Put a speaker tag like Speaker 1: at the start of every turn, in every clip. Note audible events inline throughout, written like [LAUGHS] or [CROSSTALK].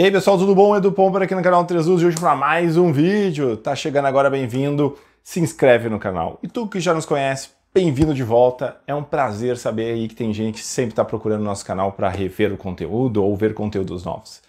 Speaker 1: E aí pessoal, tudo bom? Edu Pomper aqui no canal 3 Luz e hoje para mais um vídeo. Tá chegando agora, bem-vindo, se inscreve no canal. E tu que já nos conhece, bem-vindo de volta. É um prazer saber aí que tem gente que sempre está procurando nosso canal para rever o conteúdo ou ver conteúdos novos.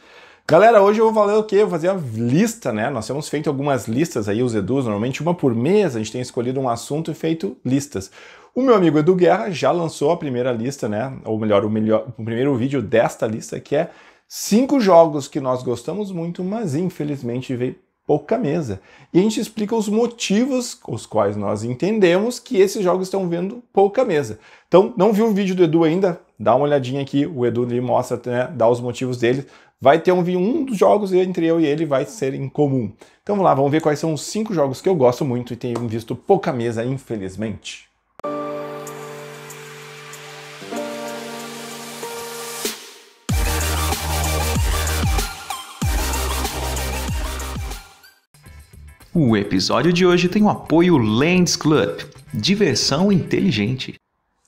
Speaker 1: Galera, hoje eu vou fazer o quê? Eu vou fazer a lista, né? Nós temos feito algumas listas aí, os Edus, normalmente uma por mês, a gente tem escolhido um assunto e feito listas. O meu amigo Edu Guerra já lançou a primeira lista, né? Ou melhor, o, melhor, o primeiro vídeo desta lista, que é Cinco jogos que nós gostamos muito, mas infelizmente veio pouca mesa. E a gente explica os motivos, os quais nós entendemos que esses jogos estão vendo pouca mesa. Então, não viu o vídeo do Edu ainda? Dá uma olhadinha aqui, o Edu lhe mostra, né, dá os motivos dele. Vai ter um, um dos jogos entre eu e ele vai ser em comum. Então vamos lá, vamos ver quais são os cinco jogos que eu gosto muito e tenho visto pouca mesa, infelizmente. O episódio de hoje tem o apoio Lands Club, diversão inteligente.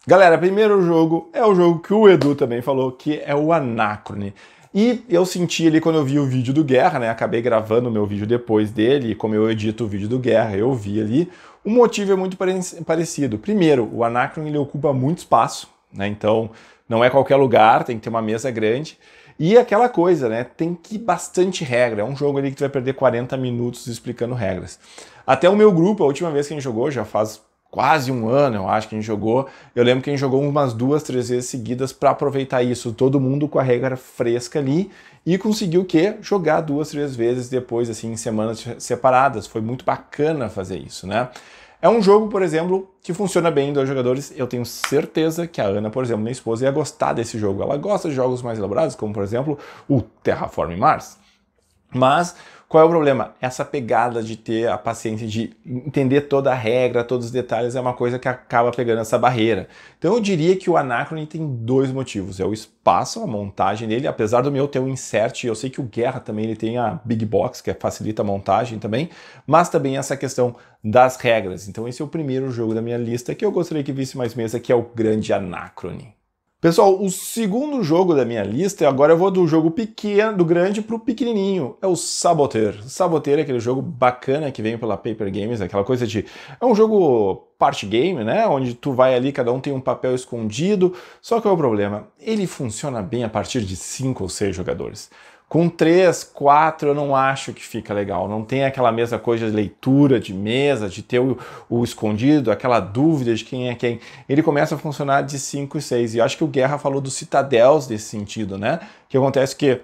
Speaker 1: Galera, primeiro jogo é o jogo que o Edu também falou, que é o Anacrone. E eu senti ali quando eu vi o vídeo do Guerra, né? Acabei gravando o meu vídeo depois dele, e como eu edito o vídeo do Guerra, eu vi ali. O motivo é muito parecido. Primeiro, o Anacron ele ocupa muito espaço, né? Então não é qualquer lugar, tem que ter uma mesa grande. E aquela coisa, né? Tem que bastante regra. É um jogo ali que tu vai perder 40 minutos explicando regras. Até o meu grupo, a última vez que a gente jogou, já faz quase um ano, eu acho que a gente jogou. Eu lembro que a gente jogou umas duas, três vezes seguidas para aproveitar isso. Todo mundo com a regra fresca ali e conseguiu o quê? Jogar duas, três vezes depois, assim, em semanas separadas. Foi muito bacana fazer isso, né? É um jogo, por exemplo, que funciona bem em dois jogadores. Eu tenho certeza que a Ana, por exemplo, minha esposa, ia gostar desse jogo. Ela gosta de jogos mais elaborados, como por exemplo o Terraform Mars. Mas qual é o problema? Essa pegada de ter a paciência, de entender toda a regra, todos os detalhes, é uma coisa que acaba pegando essa barreira. Então eu diria que o Anacrone tem dois motivos. É o espaço, a montagem dele, apesar do meu ter um insert, eu sei que o Guerra também ele tem a Big Box, que facilita a montagem também, mas também essa questão das regras. Então esse é o primeiro jogo da minha lista que eu gostaria que visse mais mesa, que é o Grande Anacrone. Pessoal, o segundo jogo da minha lista, agora eu vou do jogo pequeno, do grande pro pequenininho, é o Saboteur. Saboteur é aquele jogo bacana que vem pela Paper Games, é aquela coisa de... É um jogo party game, né, onde tu vai ali, cada um tem um papel escondido, só que é o problema, ele funciona bem a partir de 5 ou 6 jogadores. Com três, quatro, eu não acho que fica legal. Não tem aquela mesma coisa de leitura de mesa, de ter o, o escondido, aquela dúvida de quem é quem. Ele começa a funcionar de cinco e seis. E eu acho que o Guerra falou dos citadéus nesse sentido, né? Que acontece que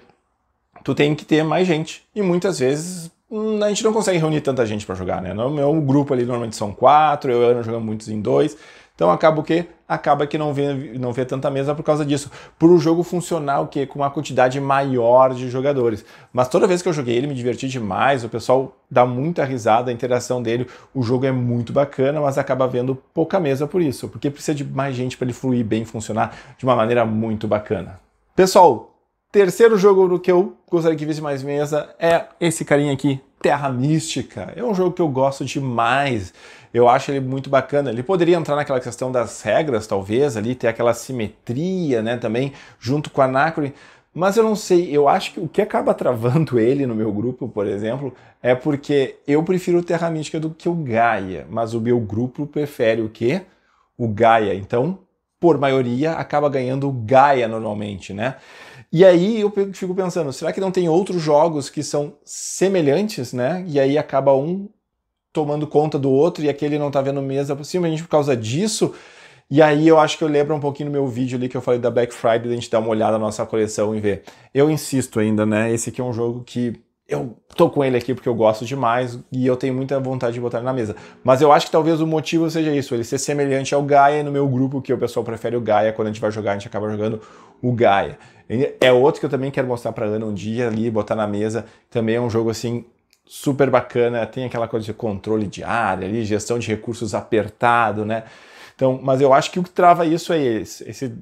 Speaker 1: tu tem que ter mais gente. E muitas vezes Hum, a gente não consegue reunir tanta gente para jogar, né? No meu grupo ali normalmente são quatro, eu e Ana jogamos muitos em dois. Então acaba o quê? Acaba que não vê, não vê tanta mesa por causa disso. para o jogo funcionar o quê? Com uma quantidade maior de jogadores. Mas toda vez que eu joguei ele, me diverti demais, o pessoal dá muita risada, a interação dele, o jogo é muito bacana, mas acaba vendo pouca mesa por isso, porque precisa de mais gente para ele fluir bem, funcionar de uma maneira muito bacana. Pessoal, Terceiro jogo que eu gostaria que visse mais mesa é esse carinha aqui, Terra Mística. É um jogo que eu gosto demais. Eu acho ele muito bacana. Ele poderia entrar naquela questão das regras, talvez, ali, ter aquela simetria, né, também, junto com a Anacron. Mas eu não sei, eu acho que o que acaba travando [LAUGHS] ele no meu grupo, por exemplo, é porque eu prefiro o Terra Mística do que o Gaia, mas o meu grupo prefere o quê? O Gaia. Então, por maioria, acaba ganhando Gaia normalmente, né? E aí eu fico pensando, será que não tem outros jogos que são semelhantes, né? E aí acaba um tomando conta do outro e aquele não tá vendo mesa gente por causa disso. E aí eu acho que eu lembro um pouquinho do meu vídeo ali que eu falei da Black Friday, da gente dar uma olhada na nossa coleção e ver. Eu insisto ainda, né? Esse aqui é um jogo que eu tô com ele aqui porque eu gosto demais e eu tenho muita vontade de botar ele na mesa. Mas eu acho que talvez o motivo seja isso, ele ser semelhante ao Gaia no meu grupo, que o pessoal prefere o Gaia, quando a gente vai jogar a gente acaba jogando o Gaia. É outro que eu também quero mostrar pra Ana um dia ali, botar na mesa. Também é um jogo assim super bacana, tem aquela coisa de controle de área ali, gestão de recursos apertado, né? Então, mas eu acho que o que trava isso é esse, esse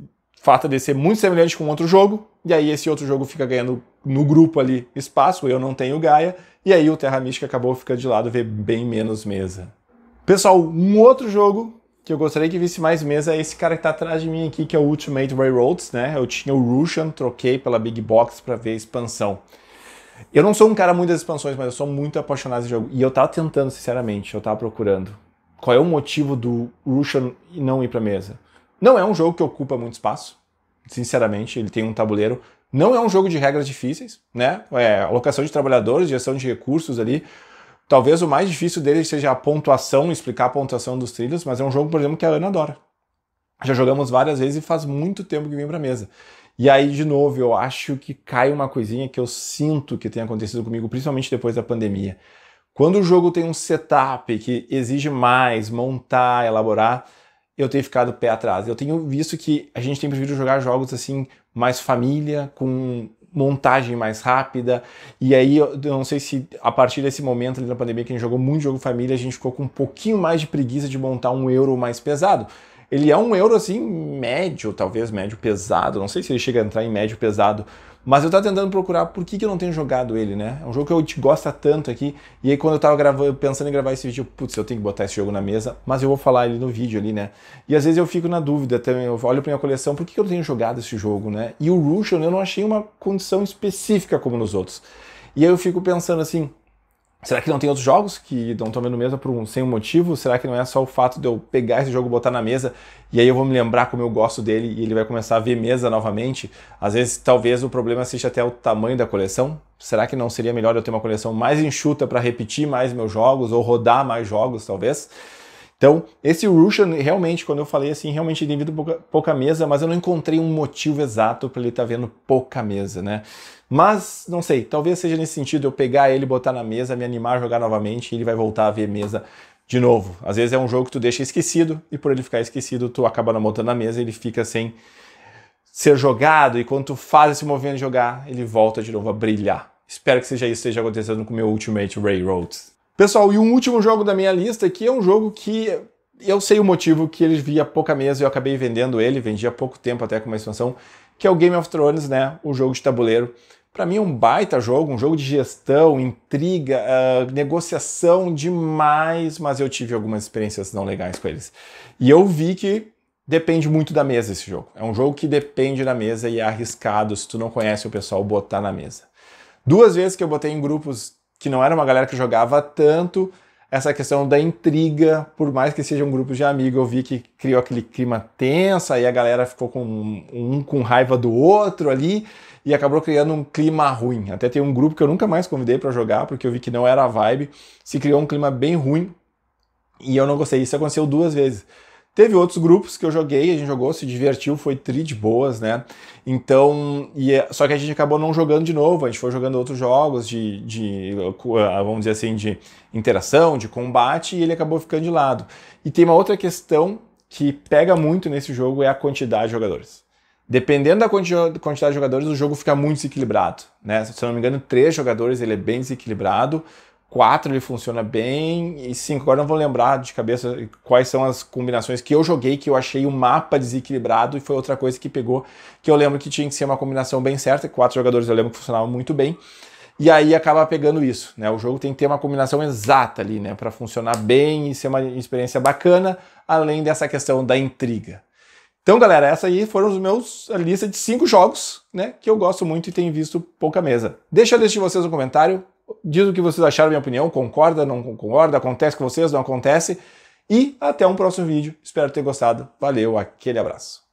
Speaker 1: fato de ser muito semelhante com outro jogo, e aí esse outro jogo fica ganhando no grupo ali espaço, eu não tenho Gaia, e aí o Terra Mística acabou ficando de lado, vê bem menos mesa. Pessoal, um outro jogo que eu gostaria que visse mais mesa é esse cara que está atrás de mim aqui, que é o Ultimate Railroads, né? Eu tinha o Russian, troquei pela Big Box para ver a expansão. Eu não sou um cara muito das expansões, mas eu sou muito apaixonado de jogo. E eu tava tentando, sinceramente, eu tava procurando. Qual é o motivo do Russian não ir pra mesa? Não é um jogo que ocupa muito espaço, sinceramente, ele tem um tabuleiro. Não é um jogo de regras difíceis, né? É, alocação de trabalhadores, gestão de recursos ali. Talvez o mais difícil dele seja a pontuação, explicar a pontuação dos trilhos, mas é um jogo, por exemplo, que a Ana adora. Já jogamos várias vezes e faz muito tempo que vem pra mesa. E aí, de novo, eu acho que cai uma coisinha que eu sinto que tem acontecido comigo, principalmente depois da pandemia. Quando o jogo tem um setup que exige mais montar, elaborar, eu tenho ficado pé atrás. Eu tenho visto que a gente tem preferido jogar jogos assim, mais família, com montagem mais rápida. E aí, eu não sei se a partir desse momento ali na pandemia, que a gente jogou muito jogo família, a gente ficou com um pouquinho mais de preguiça de montar um euro mais pesado. Ele é um euro assim, médio, talvez médio pesado. Não sei se ele chega a entrar em médio pesado, mas eu tava tentando procurar por que, que eu não tenho jogado ele, né? É um jogo que eu te gosta tanto aqui. E aí quando eu tava gravando, pensando em gravar esse vídeo, putz, eu tenho que botar esse jogo na mesa, mas eu vou falar ele no vídeo ali, né? E às vezes eu fico na dúvida também, eu olho pra minha coleção, por que, que eu não tenho jogado esse jogo, né? E o Russian eu não achei uma condição específica como nos outros. E aí eu fico pensando assim, Será que não tem outros jogos que não estão vendo mesa por um, sem um motivo? Será que não é só o fato de eu pegar esse jogo, botar na mesa e aí eu vou me lembrar como eu gosto dele e ele vai começar a ver mesa novamente? Às vezes, talvez o problema seja até o tamanho da coleção. Será que não seria melhor eu ter uma coleção mais enxuta para repetir mais meus jogos ou rodar mais jogos, talvez? Então, esse Russian, realmente, quando eu falei assim, realmente ele vindo pouca, pouca mesa, mas eu não encontrei um motivo exato para ele estar tá vendo pouca mesa, né? Mas, não sei, talvez seja nesse sentido eu pegar ele, botar na mesa, me animar a jogar novamente e ele vai voltar a ver mesa de novo. Às vezes é um jogo que tu deixa esquecido e por ele ficar esquecido, tu acaba não montando na mesa e ele fica sem ser jogado. E quando tu faz esse movimento de jogar, ele volta de novo a brilhar. Espero que seja isso que esteja acontecendo com o meu Ultimate Railroads. Pessoal, e um último jogo da minha lista aqui é um jogo que eu sei o motivo que ele via pouca mesa e eu acabei vendendo ele, vendi há pouco tempo até com uma expansão, que é o Game of Thrones, né? O jogo de tabuleiro. Para mim é um baita jogo, um jogo de gestão, intriga, uh, negociação demais, mas eu tive algumas experiências não legais com eles. E eu vi que depende muito da mesa esse jogo. É um jogo que depende da mesa e é arriscado se tu não conhece o pessoal botar na mesa. Duas vezes que eu botei em grupos que não era uma galera que jogava tanto, essa questão da intriga, por mais que seja um grupo de amigos, eu vi que criou aquele clima tenso, aí a galera ficou com um com raiva do outro ali e acabou criando um clima ruim. Até tem um grupo que eu nunca mais convidei para jogar, porque eu vi que não era a vibe, se criou um clima bem ruim e eu não gostei. Isso aconteceu duas vezes. Teve outros grupos que eu joguei, a gente jogou, se divertiu, foi tri de boas, né? Então, e é, só que a gente acabou não jogando de novo, a gente foi jogando outros jogos de, de, ah, vamos dizer assim, de interação, de combate, e ele acabou ficando de lado. E tem uma outra questão que pega muito nesse jogo é a quantidade de jogadores. Dependendo da quantidade de jogadores, o jogo fica muito desequilibrado, né? Se eu não me engano, três jogadores ele é bem desequilibrado 4 ele funciona bem, e 5 agora não vou lembrar de cabeça quais são as combinações que eu joguei, que eu achei o um mapa desequilibrado, e foi outra coisa que pegou, que eu lembro que tinha que ser uma combinação bem certa, quatro jogadores eu lembro que funcionava muito bem, e aí acaba pegando isso, né? O jogo tem que ter uma combinação exata ali, né, para funcionar bem e ser uma experiência bacana, além dessa questão da intriga. Então, galera, essa aí foram os meus a lista de cinco jogos, né, que eu gosto muito e tenho visto pouca mesa. Deixa a lista de vocês no comentário, diz o que vocês acharam, da minha opinião, concorda, não concorda, acontece com vocês, não acontece. E até um próximo vídeo. Espero ter gostado. Valeu, aquele abraço.